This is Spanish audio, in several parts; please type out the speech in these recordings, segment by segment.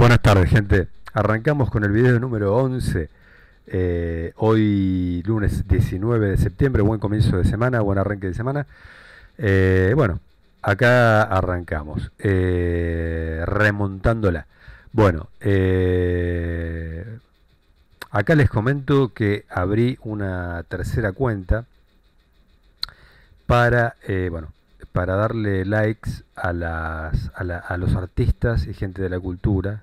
Buenas tardes, gente. Arrancamos con el video número 11. Eh, hoy, lunes 19 de septiembre, buen comienzo de semana, buen arranque de semana. Eh, bueno, acá arrancamos, eh, remontándola. Bueno, acá les comento que abrí una tercera cuenta para, para darle likes a, las, a los artistas y gente de la cultura,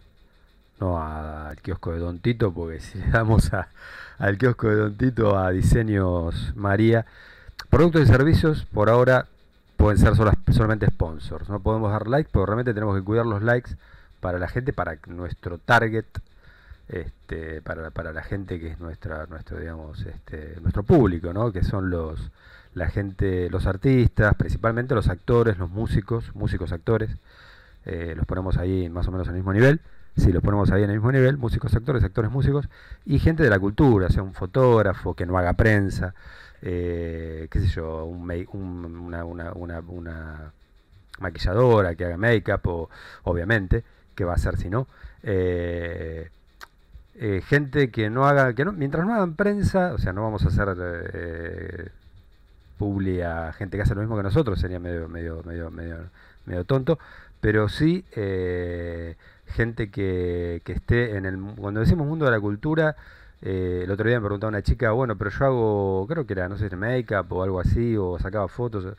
no al kiosco de Don Tito, porque si le damos al kiosco de Don Tito a Diseños María, productos y servicios por ahora pueden ser solamente sponsors. No podemos dar likes, pero realmente tenemos que cuidar los likes para la gente, para nuestro target, este, para, para la gente que es nuestra, nuestro, digamos, este, nuestro público, ¿no? que son los la gente, los artistas, principalmente los actores, los músicos, músicos actores, eh, los ponemos ahí más o menos al mismo nivel si lo ponemos ahí en el mismo nivel, músicos, actores, actores, músicos, y gente de la cultura, sea, un fotógrafo que no haga prensa, eh, qué sé yo, un, una, maquilladora que haga make-up, o, obviamente, que va a ser si no. Eh, eh, gente que no haga, que no, mientras no hagan prensa, o sea, no vamos a hacer a gente que hace lo mismo que nosotros, sería medio, medio, medio, medio, medio tonto, pero sí eh, gente que, esté en el... Cuando decimos mundo de la cultura, eh, el otro día me preguntaba una chica, bueno, pero yo hago, creo que era, no sé, este make-up o algo así, o sacaba fotos.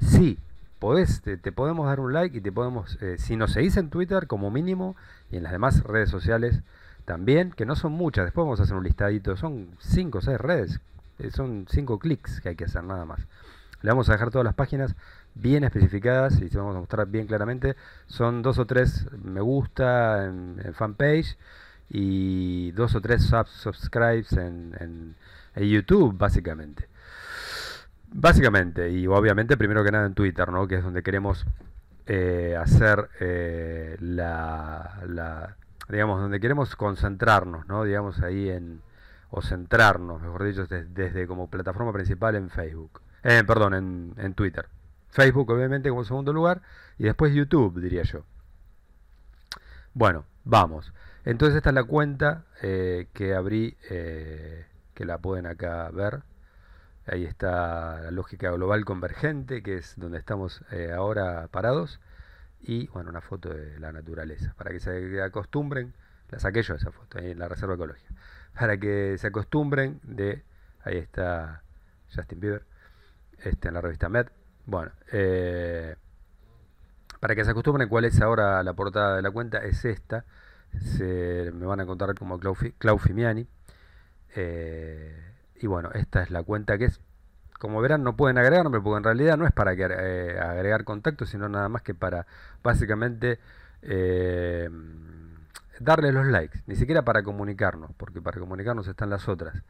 Sí, podés, te, podemos dar un like y te podemos, eh, si nos seguís en Twitter como mínimo y en las demás redes sociales también, que no son muchas, después vamos a hacer un listadito, son cinco o 6 redes, son cinco clics que hay que hacer nada más. Le vamos a dejar todas las páginas bien especificadas y se vamos a mostrar bien claramente. Son dos o tres me gusta en, fanpage y dos o tres subscribes en, en, YouTube, básicamente. Básicamente, y obviamente primero que nada en Twitter, ¿no? que es donde queremos eh, hacer eh, la, digamos, donde queremos concentrarnos, ¿no? digamos ahí en, o centrarnos, mejor dicho, desde, como plataforma principal en Facebook, eh, perdón, en, en Twitter. Facebook, obviamente, como segundo lugar. Y después YouTube, diría yo. Bueno, vamos. Entonces esta es la cuenta eh, que abrí, eh, que la pueden acá ver. Ahí está la lógica global convergente, que es donde estamos eh, ahora parados. Y bueno, una foto de la naturaleza, para que se acostumbren. La saqué yo esa foto, ahí en la Reserva Ecológica. Para que se acostumbren de... Ahí está Justin Bieber, este, en la revista Met. Bueno, eh, para que se acostumbren cuál es ahora la portada de la cuenta, es esta. Se, me van a encontrar como Clau, Fimiani. Eh, y bueno, esta es la cuenta que es. Como verán, no pueden agregarme porque en realidad no es para eh, agregar contactos, sino nada más que para básicamente darle darles los likes. Ni siquiera para comunicarnos, porque para comunicarnos están las otras.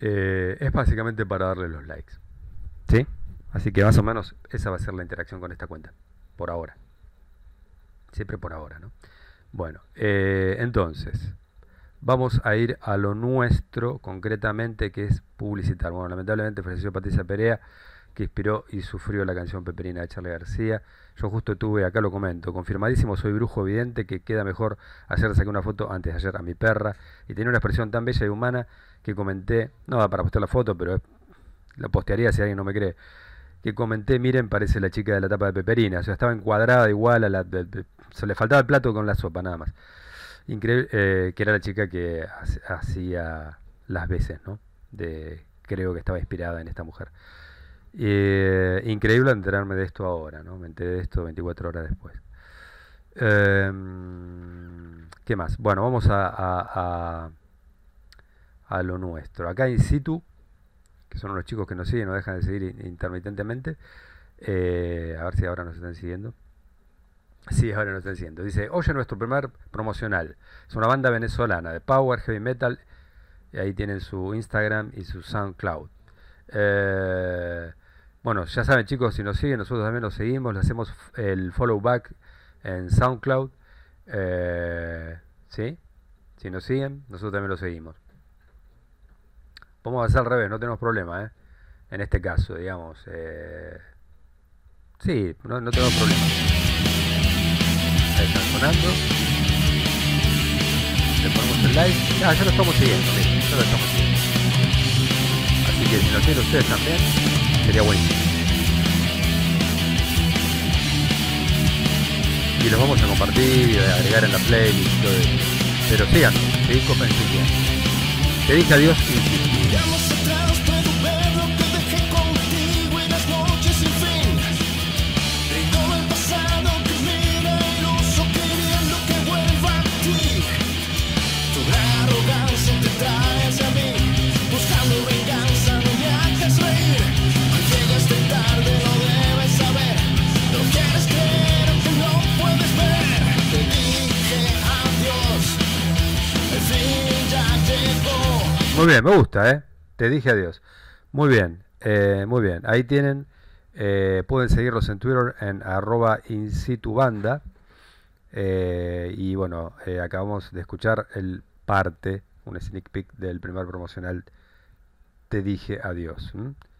es básicamente para darle los likes. ¿Sí? Así que más o menos esa va a ser la interacción con esta cuenta, por ahora. Siempre por ahora, ¿no? Bueno, eh, entonces, vamos a ir a lo nuestro concretamente, que es publicitar. Bueno, lamentablemente falleció Patricia Perea, que inspiró y sufrió la canción Peperina de Charlie García. Yo justo tuve, acá lo comento, confirmadísimo, soy brujo evidente, que queda mejor hacerse sacar una foto antes de ayer a mi perra, y tenía una expresión tan bella y humana que comenté, no para postear la foto, pero la postearía si alguien no me cree que comenté, miren, parece la chica de la tapa de Peperina. O sea, estaba encuadrada igual a la... De, se le faltaba el plato con la sopa, nada más. Increíble, eh, que era la chica que hacía las veces, ¿no? creo que estaba inspirada en esta mujer. Eh, increíble enterarme de esto ahora, ¿no? Me enteré de esto 24 horas después. Em, ¿Qué más? Bueno, vamos a, a, a, a lo nuestro. Acá in situ que son unos chicos que nos siguen, nos dejan de seguir intermitentemente. Eh, a ver si ahora nos están siguiendo. Sí, ahora nos están siguiendo. Dice, oye nuestro primer promocional. Es una banda venezolana de Power, Heavy Metal. Y ahí tienen su Instagram y su SoundCloud. Eh, bueno, ya saben chicos, si nos siguen, nosotros también nos seguimos, le hacemos el follow back en SoundCloud. Eh, ¿Sí? Si nos siguen, nosotros también lo seguimos. Vamos a hacer al revés, no tenemos problema, ¿eh? En este caso, digamos. Eh... Sí, no, tenemos problema. Ahí están sonando. Le ponemos el like. Ah, ya lo estamos siguiendo, ya lo estamos siguiendo. Así que si lo tienen ustedes también, sería buenísimo. Y los vamos a compartir y agregar en la playlist Pero sigan, sí, sigan. Te dije adiós y Yeah. Muy bien, me gusta, ¿eh? Te dije adiós. Muy bien, eh, muy bien. Ahí tienen, eh, pueden seguirlos en Twitter en arroba situ banda eh, y bueno, acabamos de escuchar el parte, un sneak peek del primer promocional Te dije adiós.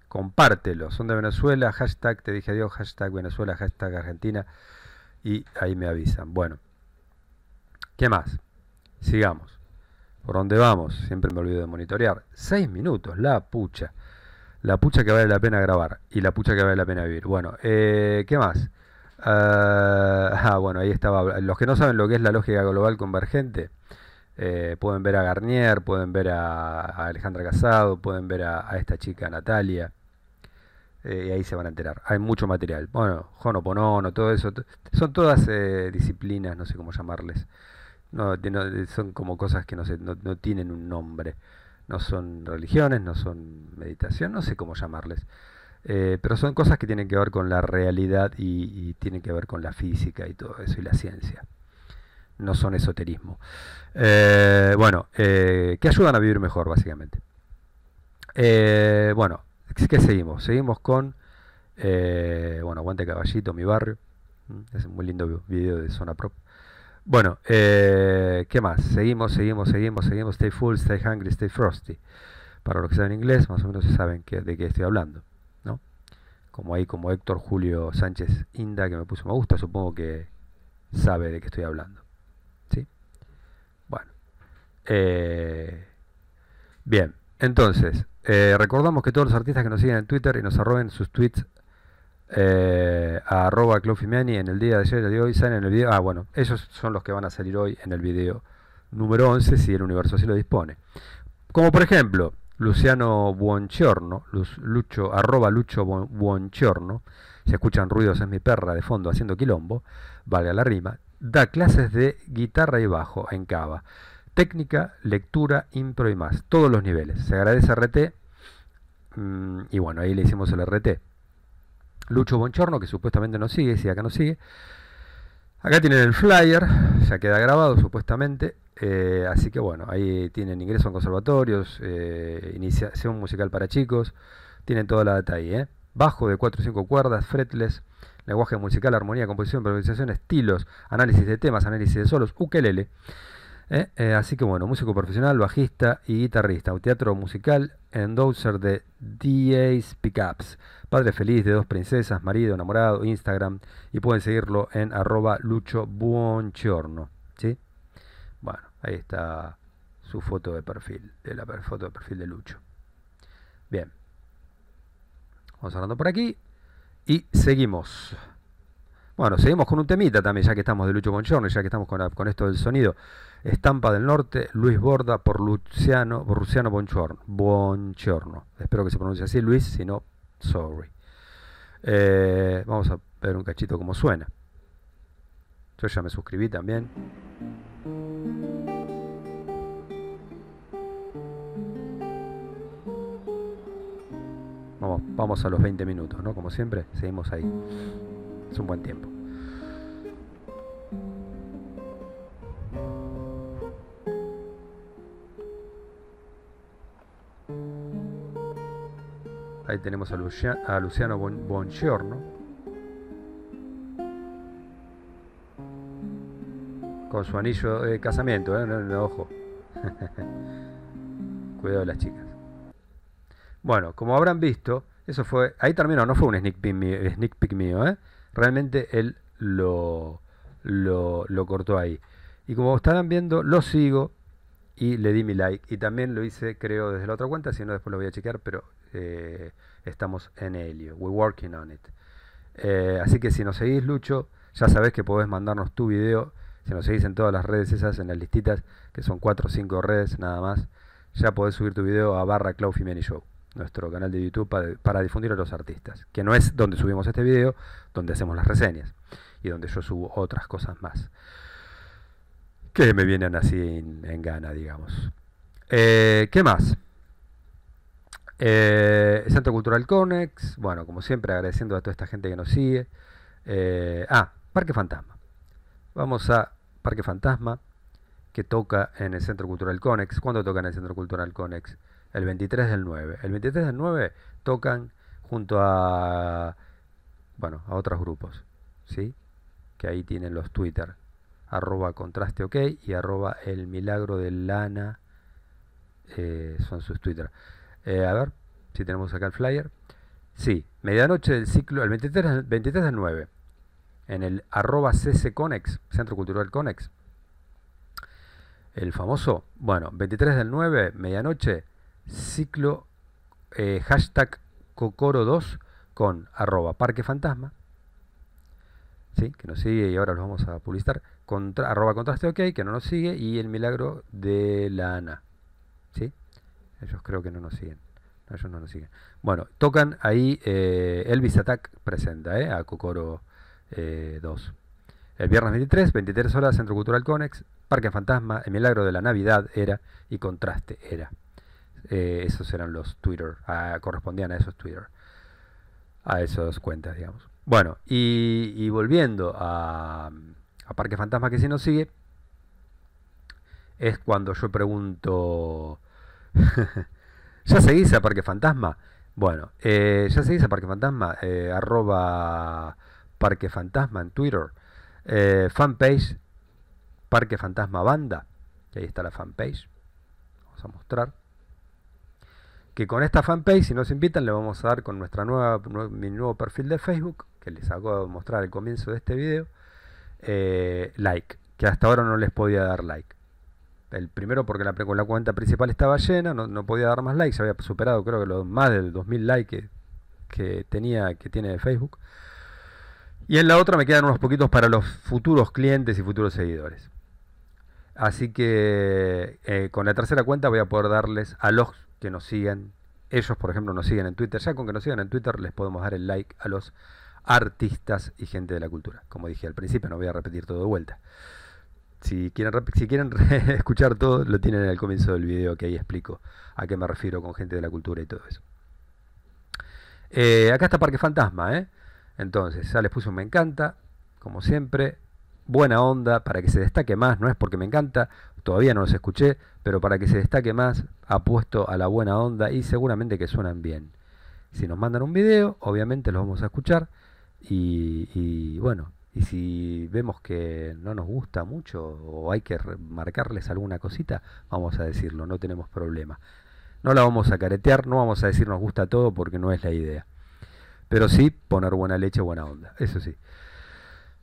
Compártelo, son de Venezuela, hashtag Te dije adiós, hashtag Venezuela, hashtag Argentina. Y ahí me avisan. Bueno, ¿qué más? Sigamos. ¿Por dónde vamos? Siempre me olvido de monitorear. Seis minutos, la pucha. La pucha que vale la pena grabar y la pucha que vale la pena vivir. Bueno, eh, ¿qué más? Ah, ah, bueno, ahí estaba. Los que no saben lo que es la lógica global convergente, eh, pueden ver a Garnier, pueden ver a, Alejandra Casado, pueden ver a, esta chica Natalia. Eh, y ahí se van a enterar. Hay mucho material. Bueno, Jono Ponono, todo eso. Son todas disciplinas, no sé cómo llamarles son como cosas que no, tienen un nombre. No son religiones, no son meditación, no sé cómo llamarles. Eh, pero son cosas que tienen que ver con la realidad y, tienen que ver con la física y todo eso y la ciencia. No son esoterismo. Eh, bueno, eh, que ayudan a vivir mejor, básicamente. bueno, ¿qué seguimos? Seguimos con, bueno, Aguante Caballito, mi barrio. Mm, es un muy lindo video de Zona Pro bueno, eh, ¿qué más? Seguimos, seguimos, seguimos, seguimos. Stay full, stay hungry, stay frosty. Para los que saben inglés, más o menos saben que, de qué estoy hablando. ¿no? Como ahí, como Héctor Julio Sánchez Inda, que me puso me gusta, supongo que sabe de qué estoy hablando. ¿sí? Bueno. Eh, bien, entonces, eh, recordamos que todos los artistas que nos siguen en Twitter y nos arroben sus tweets eh, arroba Clofimiani en el día de ayer, de hoy, en el video. Ah, bueno, esos son los que van a salir hoy en el video número 11, si el universo así lo dispone. Como por ejemplo, Luciano Buonchorno, Lucho, arroba Lucho Buonchorno, si escuchan ruidos es mi perra de fondo haciendo quilombo, valga la rima, da clases de guitarra y bajo en Cava. Técnica, lectura, impro y más, todos los niveles. Se agradece RT, mm, y bueno, ahí le hicimos el RT. Lucho Bonchorno, que supuestamente no sigue, si acá no sigue. Acá tienen el flyer, ya queda grabado supuestamente. Eh, así que bueno, ahí tienen ingreso en conservatorios, eh, iniciación musical para chicos, tienen toda la data ahí. ¿eh? Bajo de 4 o 5 cuerdas, fretless, lenguaje musical, armonía, composición, improvisación, estilos, análisis de temas, análisis de solos, ukelele. ¿eh? Eh, así que bueno, músico profesional, bajista y guitarrista. Un teatro musical endowser de DA's Pickups. Padre feliz de dos princesas, marido enamorado, Instagram. Y pueden seguirlo en arroba ¿sí? Bueno, ahí está su foto de perfil, de la foto de perfil de Lucho. Bien. Vamos hablando por aquí. Y seguimos. Bueno, seguimos con un temita también, ya que estamos de Lucho ya que estamos con esto del sonido. Estampa del Norte, Luis Borda por Luciano, por Luciano Bonchorno, Espero que se pronuncie así, Luis, si no, sorry. Eh, vamos a ver un cachito cómo suena. Yo ya me suscribí también. Vamos, vamos a los 20 minutos, ¿no? Como siempre, seguimos ahí. Es un buen tiempo. Ahí tenemos a, Luciano Bongiorno. Con su anillo de casamiento, ¿eh? no, ojo. Cuidado de las chicas. Bueno, como habrán visto, eso fue. Ahí terminó, no fue un sneak peek mío, ¿eh? Realmente él lo, lo cortó ahí. Y como estarán viendo, lo sigo y le di mi like. Y también lo hice, creo, desde la otra cuenta, si no después lo voy a chequear, pero eh, estamos en ello. We're working on it. Eh, así que si nos seguís, Lucho, ya sabés que podés mandarnos tu video. Si nos seguís en todas las redes esas, en las listitas, que son 4 o 5 redes nada más, ya podés subir tu video a barra Clau Fimeni Show, nuestro canal de YouTube para, difundir a los artistas. Que no es donde subimos este video, donde hacemos las reseñas y donde yo subo otras cosas más. Que me vienen así en, gana, digamos. Eh, ¿Qué más? Eh, Centro Cultural Conex, bueno, como siempre agradeciendo a toda esta gente que nos sigue. Eh, ah, Parque Fantasma. Vamos a Parque Fantasma, que toca en el Centro Cultural Conex. ¿Cuándo toca en el Centro Cultural Conex? El 23 del 9. El 23 del 9 tocan junto a, bueno, a otros grupos, ¿sí? Que ahí tienen los Twitter, arroba contraste ok y arroba el milagro de lana, eh, son sus Twitter. Eh, a ver si tenemos acá el flyer. Sí, medianoche del ciclo, el 23, del 9, en el arroba CCConex, Centro Cultural Conex. El famoso, bueno, 23 del 9, medianoche, ciclo eh, hashtag Cocoro2 con arroba Parque Fantasma. ¿Sí? que nos sigue y ahora los vamos a publicitar, contra, arroba contraste ok, que no nos sigue, y el milagro de la ANA. ¿sí? Ellos creo que no nos siguen. Ellos no nos siguen. Bueno, tocan ahí eh, Elvis Attack presenta eh, a Cocoro 2. Eh, El viernes 23, 23 horas, Centro Cultural Conex, Parque Fantasma, El Milagro de la Navidad era y Contraste era. Eh, esos eran los Twitter, ah, correspondían a esos Twitter, a esas cuentas, digamos. Bueno, y, volviendo a Parque Fantasma que sí nos sigue, es cuando yo pregunto ¿Ya seguís a Parque Fantasma? Bueno, eh, ¿ya seguís a Parque Fantasma? Eh, Parque Fantasma en Twitter. Eh, fanpage Parque Fantasma Banda. ahí está la fanpage. Vamos a mostrar. Que con esta fanpage, si nos invitan, le vamos a dar con nuestra nueva, mi nuevo perfil de Facebook, que les acabo de mostrar al comienzo de este video, like. Que hasta ahora no les podía dar like. El primero porque la, cuenta principal estaba llena, no, podía dar más likes, había superado creo que los más de 2.000 likes que, tenía, que tiene Facebook. Y en la otra me quedan unos poquitos para los futuros clientes y futuros seguidores. Así que eh, con la tercera cuenta voy a poder darles a los que nos siguen, Ellos, por ejemplo, nos siguen en Twitter. Ya con que nos sigan en Twitter les podemos dar el like a los artistas y gente de la cultura. Como dije al principio, no voy a repetir todo de vuelta. Si quieren, escuchar todo, lo tienen al comienzo del video, que ahí explico a qué me refiero con gente de la cultura y todo eso. Eh, acá está Parque Fantasma, ¿eh? Entonces, ya les puse un me encanta, como siempre. Buena onda, para que se destaque más, no es porque me encanta, todavía no los escuché, pero para que se destaque más, apuesto a la buena onda y seguramente que suenan bien. Si nos mandan un video, obviamente los vamos a escuchar y, y bueno, y si vemos que no nos gusta mucho o hay que marcarles alguna cosita, vamos a decirlo, no tenemos problema. No la vamos a caretear, no vamos a decir nos gusta todo porque no es la idea. Pero sí poner buena leche, buena onda, eso sí.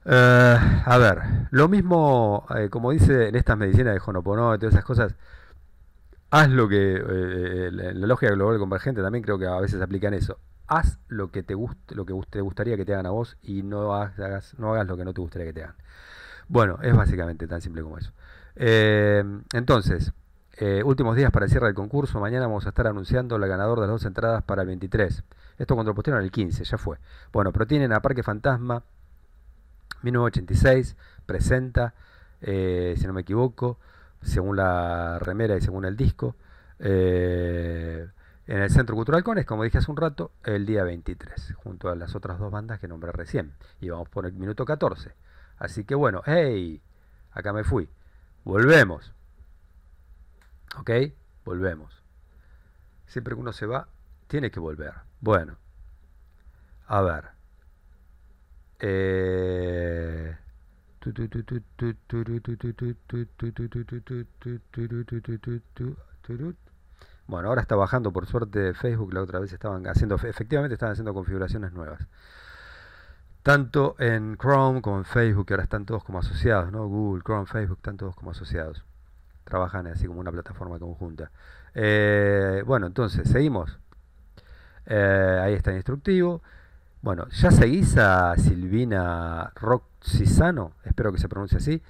Eh, a ver, lo mismo, eh, como dice en estas medicinas de Jonopono y todas esas cosas, haz lo que en eh, la, la lógica global convergente también creo que a veces aplican eso haz lo que te, guste, lo que te gustaría que te hagan a vos y no hagas, no hagas lo que no te gustaría que te hagan. Bueno, es básicamente tan simple como eso. Em, entonces, eh, últimos días para el cierre del concurso. Mañana vamos a estar anunciando la ganadora de las dos entradas para el 23. Esto cuando el 15, ya fue. Bueno, pero tienen a Parque Fantasma 1986, presenta, eh, si no me equivoco, según la remera y según el disco. Eh, en el Centro Cultural Cones, como dije hace un rato, el día 23, junto a las otras dos bandas que nombré recién. Y vamos por el minuto 14. Así que bueno, hey, acá me fui. Volvemos. ¿Ok? Volvemos. Siempre que uno se va, tiene que volver. Bueno. A ver. Eh... Bueno, ahora está bajando, por suerte, Facebook. La otra vez estaban haciendo, efectivamente, estaban haciendo configuraciones nuevas. Tanto en Chrome como en Facebook, que ahora están todos como asociados, ¿no? Google, Chrome, Facebook, están todos como asociados. Trabajan así como una plataforma conjunta. Eh, bueno, entonces, seguimos. Eh, ahí está instructivo. Bueno, ya seguís a Silvina Roxisano, espero que se pronuncie así.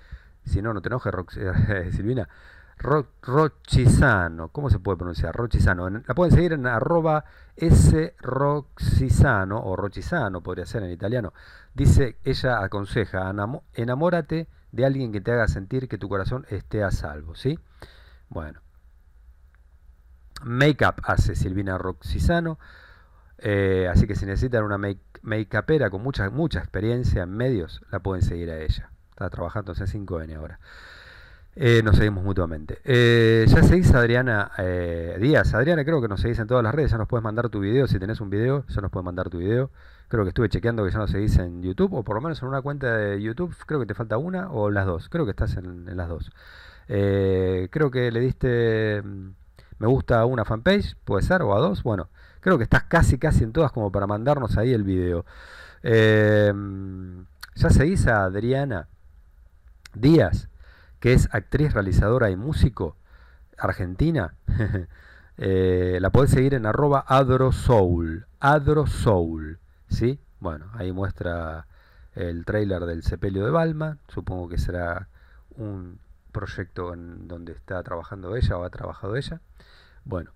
Si no, no te enojes, Rox eh, Silvina. Rochisano ¿Cómo se puede pronunciar? Rochisano? La pueden seguir en arroba o rochizano, podría ser en italiano. Dice, ella aconseja, enamórate de alguien que te haga sentir que tu corazón esté a salvo, ¿sí? Bueno. Makeup hace Silvina Rochisano eh, así que si necesitan una make con mucha, mucha experiencia en medios, la pueden seguir a ella. Está trabajando en C5N ahora. Eh, nos seguimos mutuamente. Eh, ya seguís Adriana eh, Díaz. Adriana, creo que nos seguís en todas las redes. Ya nos puedes mandar tu video. Si tenés un video, ya nos puedes mandar tu video. Creo que estuve chequeando que ya nos seguís en YouTube, o por lo menos en una cuenta de YouTube. Creo que te falta una o las dos. Creo que estás en, las dos. creo que le diste mm, me gusta a una fanpage, puede ser, o a dos. Bueno, creo que estás casi, casi en todas como para mandarnos ahí el video. Mm, ya seguís a Adriana Díaz que es actriz, realizadora y músico argentina, eh, la podés seguir en arroba adrosoul, adrosoul, ¿sí? Bueno, ahí muestra el trailer del Sepelio de Balma, supongo que será un proyecto en donde está trabajando ella o ha trabajado ella. Bueno,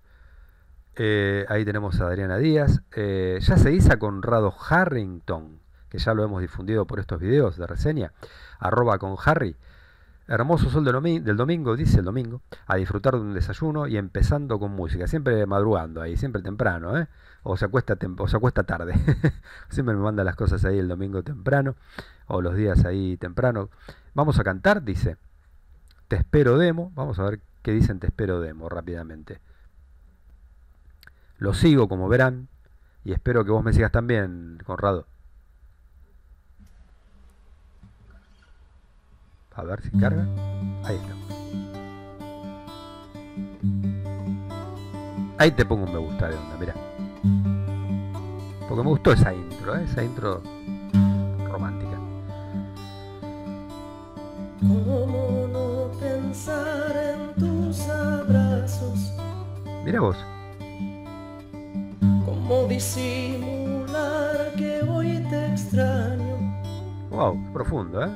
eh, ahí tenemos a Adriana Díaz. Eh, ya se hizo con Rado Harrington, que ya lo hemos difundido por estos videos de reseña, arroba con Harry. Hermoso sol del, domingo, dice el domingo, a disfrutar de un desayuno y empezando con música, siempre madrugando ahí, siempre temprano, ¿eh? o, se acuesta o se acuesta tarde, siempre me manda las cosas ahí el domingo temprano, o los días ahí temprano. Vamos a cantar, dice, te espero demo, vamos a ver qué dicen te espero demo rápidamente. Lo sigo como verán y espero que vos me sigas también, Conrado. A ver si carga. Ahí está. Ahí te pongo un me gusta de onda, mira Porque me gustó esa intro, ¿eh? esa intro romántica. ¿Cómo no pensar en tus abrazos? Mira vos. ¿Cómo disimular que hoy te extraño? Wow, profundo, ¿eh?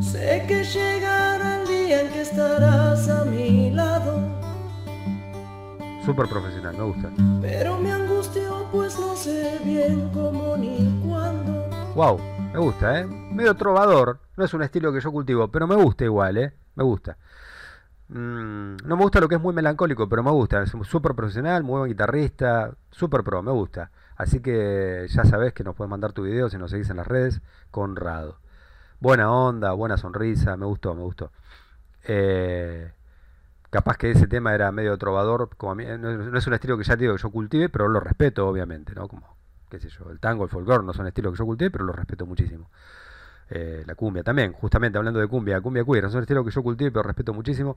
Sé que llegará el día en que estarás a mi lado. Súper profesional, me gusta. Pero me angustió, pues no sé bien cómo ni cuándo. Wow, me gusta, ¿eh? Medio trovador. No es un estilo que yo cultivo, pero me gusta igual, ¿eh? Me gusta. Mm, no me gusta lo que es muy melancólico, pero me gusta. Es súper profesional, muy buen guitarrista, súper pro, me gusta. Así que ya sabes que nos puedes mandar tu video si nos seguís en las redes. Conrado buena onda, buena sonrisa, me gustó, me gustó. Eh, capaz que ese tema era medio trovador, como eh, no, es un estilo que ya digo que yo cultive, pero lo respeto, obviamente, ¿no? Como, qué sé yo, el tango, el folclore no son estilos que yo cultive, pero lo respeto muchísimo. Eh, la cumbia también, justamente hablando de cumbia, cumbia queer, no son estilos que yo cultive, pero respeto muchísimo,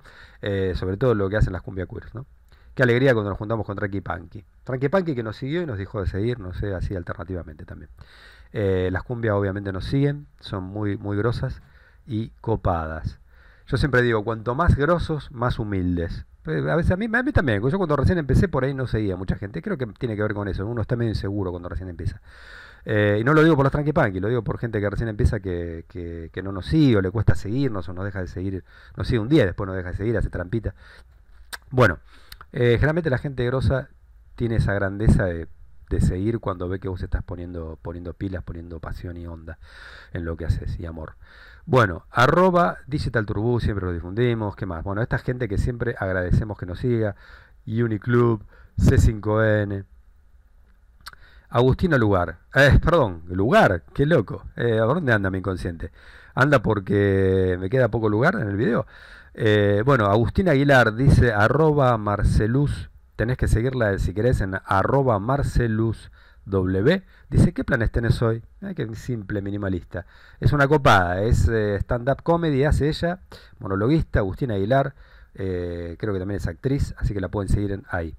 sobre todo lo que hacen las cumbia queer, ¿no? Qué alegría cuando nos juntamos con Tranquipanqui, Panky. que nos siguió y nos dijo de seguir, no sé, así alternativamente también. Eh, las cumbias obviamente nos siguen, son muy, muy grosas y copadas. Yo siempre digo, cuanto más grosos, más humildes. Pues, a veces a mí, a mí también, yo cuando recién empecé por ahí no seguía mucha gente. Creo que tiene que ver con eso, uno está medio inseguro cuando recién empieza. Eh, y no lo digo por los tranquipanqui, lo digo por gente que recién empieza que, no nos sigue o le cuesta seguirnos o nos deja de seguir, nos sigue un día, después nos deja de seguir, hace trampita. Bueno, eh, generalmente la gente grosa tiene esa grandeza de de seguir cuando ve que vos estás poniendo, poniendo pilas, poniendo pasión y onda en lo que haces y amor. Bueno, arroba Digital siempre lo difundimos, ¿qué más? Bueno, esta gente que siempre agradecemos que nos siga, Uniclub, C5N, Agustina Lugar, eh, perdón, Lugar, qué loco, eh, ¿a dónde anda mi inconsciente? Anda porque me queda poco lugar en el video. Eh, bueno, Agustín Aguilar dice arroba Marceluz tenés que seguirla si querés en arroba marceluz. Dice, ¿qué planes tenés hoy? Que qué simple minimalista. Es una copada, es eh, stand-up comedy, hace ella, monologuista, Agustina Aguilar, eh, creo que también es actriz, así que la pueden seguir en ahí.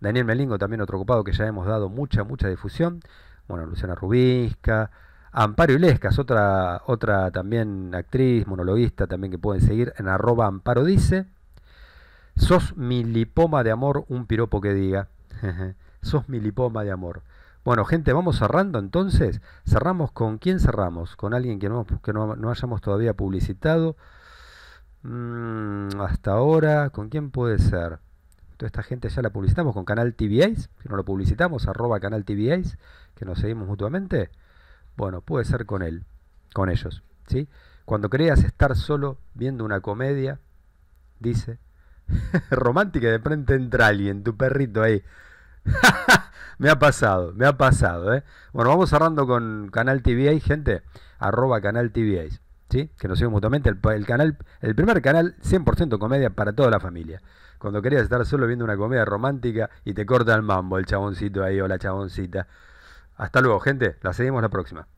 Daniel Melingo, también otro copado que ya hemos dado mucha, mucha difusión. Bueno, Luciana Rubisca. Amparo Ilescas, otra, otra también actriz, monologuista, también que pueden seguir en arroba Amparo Dice. Sos mi lipoma de amor, un piropo que diga. Sos mi lipoma de amor. Bueno, gente, vamos cerrando entonces. Cerramos con quién cerramos? Con alguien que no, no, hayamos todavía publicitado. Mm, hasta ahora, ¿con quién puede ser? Toda esta gente ya la publicitamos con Canal TVAs, que no lo publicitamos, arroba Canal TVAs, que nos seguimos mutuamente. Bueno, puede ser con él, con ellos. ¿sí? Cuando creas estar solo viendo una comedia, dice romántica de frente entra alguien, tu perrito ahí. me ha pasado, me ha pasado, ¿eh? Bueno, vamos cerrando con Canal TVA, gente. Arroba Canal TVA, ¿sí? Que nos sigue mutuamente. El, canal, el primer canal 100% comedia para toda la familia. Cuando querías estar solo viendo una comedia romántica y te corta el mambo el chaboncito ahí o la chaboncita. Hasta luego, gente. La seguimos la próxima.